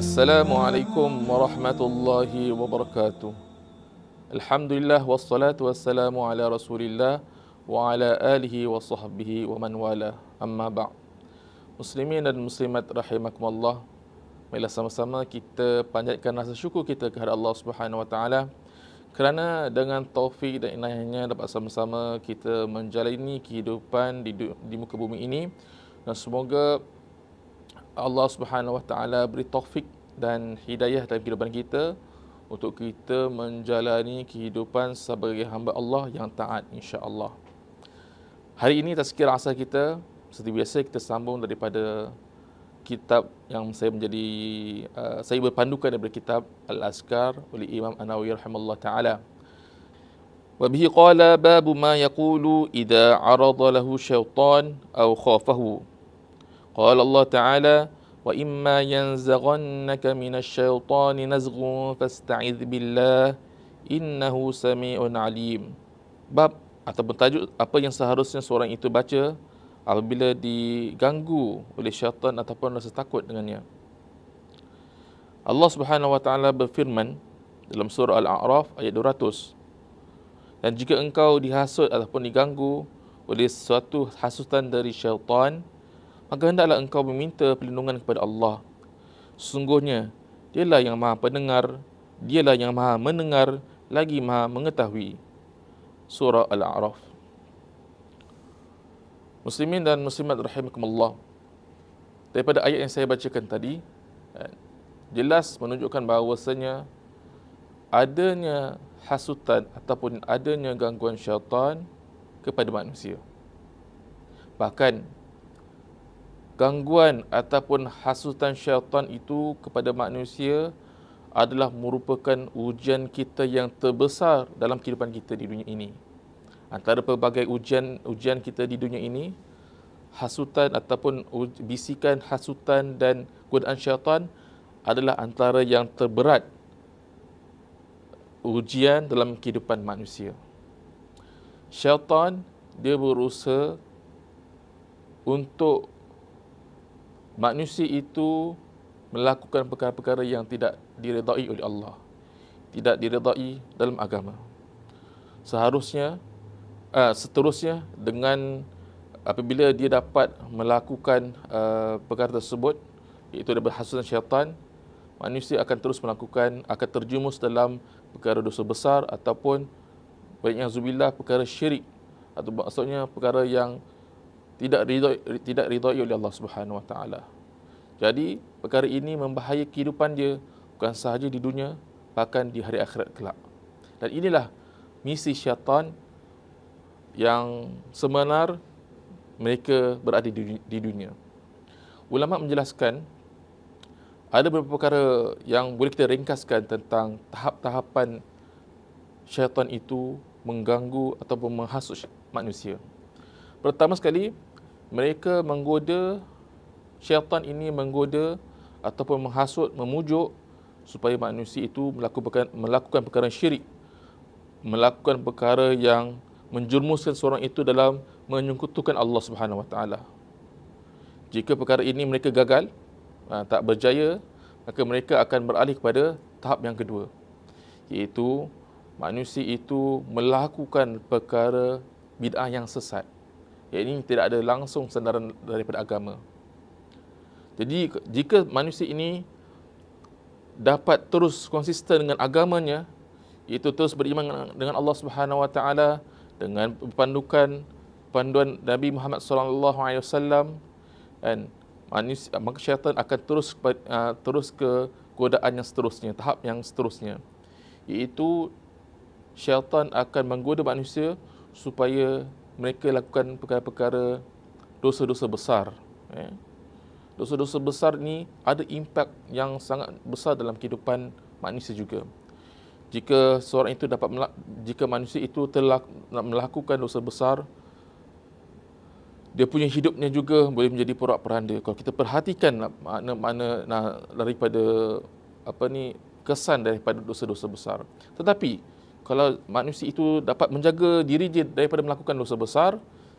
Assalamualaikum warahmatullahi wabarakatuh. Alhamdulillah wassalatu wassalamu ala Rasulillah wa ala alihi wa sahbihi wa man wala. Amma ba'd. Muslimin dan muslimat rahimakumullah. Mari sama-sama kita panjatkan rasa syukur kita kepada Allah Subhanahu wa taala kerana dengan taufik dan inayahnya dapat sama-sama kita menjalani kehidupan di, di muka bumi ini dan semoga Allah Subhanahu Wa Taala beri taufik dan hidayah dalam kehidupan kita untuk kita menjalani kehidupan sebagai hamba Allah yang taat insya-Allah. Hari ini tazkir asal kita seperti biasa kita sambung daripada kitab yang saya menjadi uh, saya berpandukan daripada kitab Al-Azkar oleh Imam An-Nawawi rahimahullah taala. Wa bihi qala babu ma yaqulu idza 'arada lahu syaitan aw khafahu قال الله تعالى وإما ينزغنك من الشيطان نزغ فاستعذ بالله إنه سميع عليم Bab atau tajuk apa yang seharusnya seorang itu baca apabila diganggu oleh syaitan ataupun rasa takut dengannya Allah Subhanahu wa taala berfirman dalam surah Al-A'raf ayat 200 Dan jika engkau dihasut ataupun diganggu oleh suatu hasutan dari syaitan maka hendaklah engkau meminta perlindungan kepada Allah. Sesungguhnya, dialah yang maha pendengar, dialah yang maha mendengar, lagi maha mengetahui. Surah Al-A'raf Muslimin dan Muslimat Rahimahumullah Daripada ayat yang saya bacakan tadi, eh, jelas menunjukkan bahawasanya adanya hasutan ataupun adanya gangguan syaitan kepada manusia. Bahkan gangguan ataupun hasutan syaitan itu kepada manusia adalah merupakan ujian kita yang terbesar dalam kehidupan kita di dunia ini. Antara pelbagai ujian ujian kita di dunia ini, hasutan ataupun bisikan hasutan dan godaan syaitan adalah antara yang terberat ujian dalam kehidupan manusia. Syaitan dia berusaha untuk manusia itu melakukan perkara-perkara yang tidak diredai oleh Allah tidak diredai dalam agama seharusnya uh, seterusnya dengan apabila dia dapat melakukan uh, perkara tersebut iaitu daripada hasutan syaitan manusia akan terus melakukan akan terjumus dalam perkara dosa besar ataupun banyak zubillah perkara syirik atau maksudnya perkara yang tidak ridha tidak ridai oleh Allah Subhanahu Wa Taala. Jadi perkara ini membahayakan kehidupan dia bukan sahaja di dunia bahkan di hari akhirat kelak. Dan inilah misi syaitan yang sebenar mereka berada di dunia. Ulama menjelaskan ada beberapa perkara yang boleh kita ringkaskan tentang tahap-tahapan syaitan itu mengganggu ataupun menghasut manusia. Pertama sekali, mereka menggoda syaitan ini menggoda ataupun menghasut memujuk supaya manusia itu melakukan melakukan perkara syirik melakukan perkara yang menjurmuskan seorang itu dalam menyekutukan Allah Subhanahu Wa Taala jika perkara ini mereka gagal ha, tak berjaya maka mereka akan beralih kepada tahap yang kedua iaitu manusia itu melakukan perkara bid'ah yang sesat yang ini tidak ada langsung sandaran daripada agama. Jadi jika manusia ini dapat terus konsisten dengan agamanya, itu terus beriman dengan Allah Subhanahu Wa Taala dengan pandukan panduan Nabi Muhammad Sallallahu Alaihi Wasallam dan manusia maka syaitan akan terus ah, terus ke godaan yang seterusnya tahap yang seterusnya iaitu syaitan akan menggoda manusia supaya mereka lakukan perkara-perkara dosa-dosa besar eh. dosa-dosa besar ni ada impak yang sangat besar dalam kehidupan manusia juga jika seorang itu dapat melak- jika manusia itu telah melakukan dosa besar dia punya hidupnya juga boleh menjadi porak peranda kalau kita perhatikan mana-mana nah, daripada apa ni kesan daripada dosa-dosa besar tetapi kalau manusia itu dapat menjaga diri dia daripada melakukan dosa besar,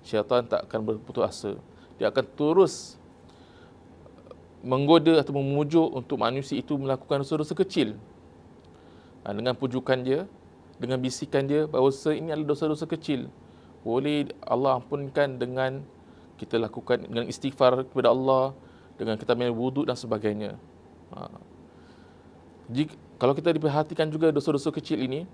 syaitan tak akan berputus asa. Dia akan terus menggoda atau memujuk untuk manusia itu melakukan dosa-dosa kecil. Ha, dengan pujukan dia, dengan bisikan dia bahawa ini adalah dosa-dosa kecil. Boleh Allah ampunkan dengan kita lakukan dengan istighfar kepada Allah, dengan kita ambil wuduk dan sebagainya. Ha. Jika, kalau kita diperhatikan juga dosa-dosa kecil ini,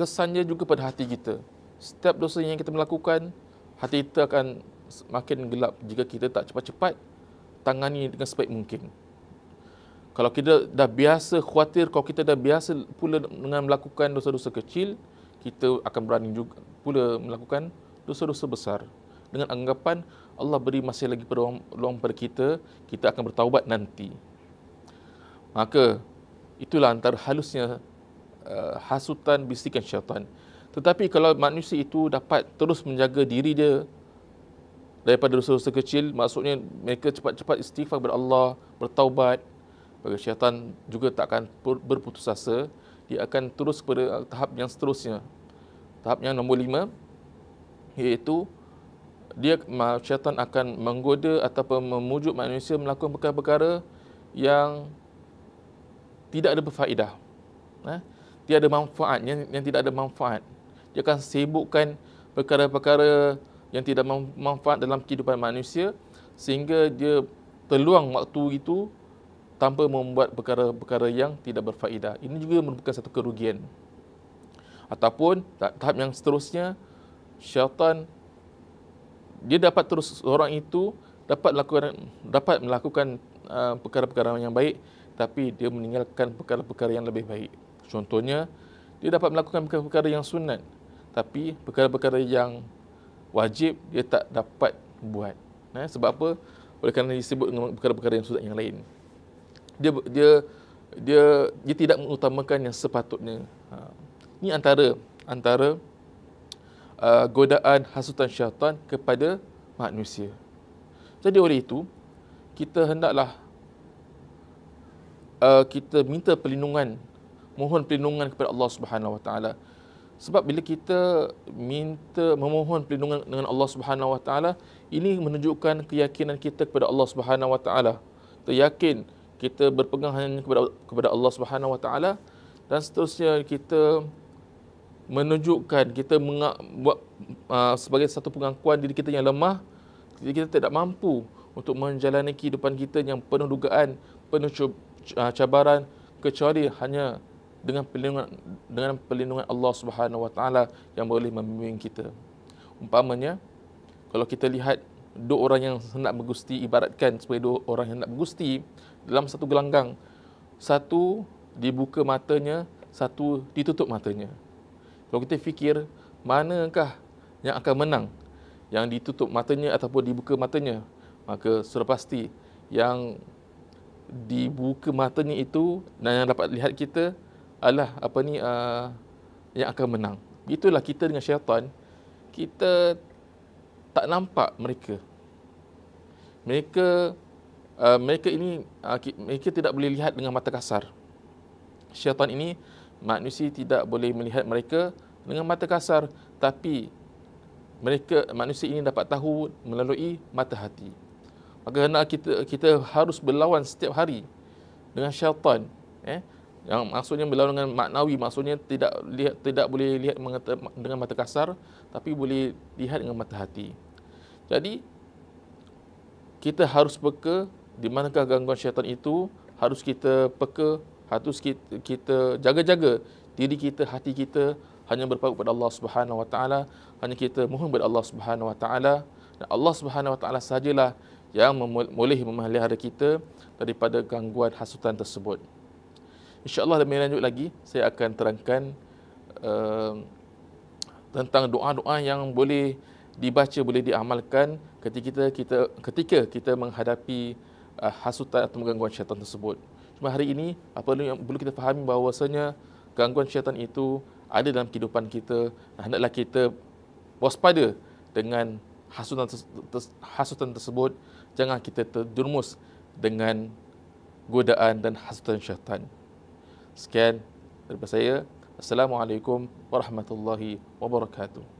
kesannya juga pada hati kita. Setiap dosa yang kita melakukan, hati kita akan makin gelap jika kita tak cepat-cepat tangani dengan sebaik mungkin. Kalau kita dah biasa khawatir, kalau kita dah biasa pula dengan melakukan dosa-dosa kecil, kita akan berani juga pula melakukan dosa-dosa besar. Dengan anggapan Allah beri masih lagi peluang pada kita, kita akan bertaubat nanti. Maka itulah antara halusnya uh, hasutan bisikan syaitan. Tetapi kalau manusia itu dapat terus menjaga diri dia daripada dosa-dosa kecil, maksudnya mereka cepat-cepat istighfar kepada Allah, bertaubat, bagi syaitan juga tak akan berputus asa, dia akan terus kepada eh, tahap yang seterusnya. Tahap yang nombor lima, iaitu dia syaitan akan menggoda ataupun memujuk manusia melakukan perkara-perkara yang tidak ada berfaedah. Eh? tiada manfaat yang, yang tidak ada manfaat dia akan sibukkan perkara-perkara yang tidak manfaat dalam kehidupan manusia sehingga dia terluang waktu itu tanpa membuat perkara-perkara yang tidak berfaedah ini juga merupakan satu kerugian ataupun tahap yang seterusnya syaitan dia dapat terus orang itu dapat melakukan dapat melakukan uh, perkara-perkara yang baik tapi dia meninggalkan perkara-perkara yang lebih baik Contohnya, dia dapat melakukan perkara-perkara yang sunat tapi perkara-perkara yang wajib dia tak dapat buat. Nah, eh, sebab apa? Oleh kerana disebut dengan perkara-perkara yang sunat yang lain. Dia dia dia dia tidak mengutamakan yang sepatutnya. Ha. Ini antara antara uh, godaan hasutan syaitan kepada manusia. Jadi oleh itu kita hendaklah uh, kita minta perlindungan mohon perlindungan kepada Allah Subhanahu Wa Taala. Sebab bila kita minta memohon perlindungan dengan Allah Subhanahu Wa Taala, ini menunjukkan keyakinan kita kepada Allah Subhanahu Wa Taala. Kita yakin kita berpegang hanya kepada kepada Allah Subhanahu Wa Taala dan seterusnya kita menunjukkan kita mengak buat aa, ah, sebagai satu pengakuan diri kita yang lemah kita tidak mampu untuk menjalani kehidupan kita yang penuh dugaan penuh ah, cabaran kecuali hanya dengan perlindungan dengan perlindungan Allah Subhanahu Wa Taala yang boleh membimbing kita. Umpamanya kalau kita lihat dua orang yang hendak bergusti ibaratkan sebagai dua orang yang hendak bergusti dalam satu gelanggang satu dibuka matanya satu ditutup matanya. Kalau kita fikir manakah yang akan menang yang ditutup matanya ataupun dibuka matanya maka sudah pasti yang dibuka matanya itu dan yang dapat lihat kita Allah apa ni uh, yang akan menang. Itulah kita dengan syaitan kita tak nampak mereka. Mereka uh, mereka ini uh, mereka tidak boleh lihat dengan mata kasar. Syaitan ini manusia tidak boleh melihat mereka dengan mata kasar tapi mereka manusia ini dapat tahu melalui mata hati. Maka kita kita harus berlawan setiap hari dengan syaitan eh yang maksudnya bila dengan maknawi maksudnya tidak lihat tidak boleh lihat dengan mata kasar tapi boleh lihat dengan mata hati jadi kita harus peka di manakah gangguan syaitan itu harus kita peka harus kita, jaga-jaga diri kita hati kita hanya berpegang kepada Allah Subhanahu Wa Taala hanya kita mohon kepada Allah Subhanahu Wa Taala dan Allah Subhanahu Wa Taala sajalah yang boleh memelihara kita daripada gangguan hasutan tersebut. InsyaAllah lebih lanjut lagi saya akan terangkan uh, tentang doa-doa yang boleh dibaca, boleh diamalkan ketika kita, kita ketika kita menghadapi uh, hasutan atau gangguan syaitan tersebut. Cuma hari ini apa yang perlu kita fahami bahawasanya gangguan syaitan itu ada dalam kehidupan kita. Hendaklah kita waspada dengan hasutan hasutan tersebut. Jangan kita terjerumus dengan godaan dan hasutan syaitan. Sekian daripada saya. Assalamualaikum warahmatullahi wabarakatuh.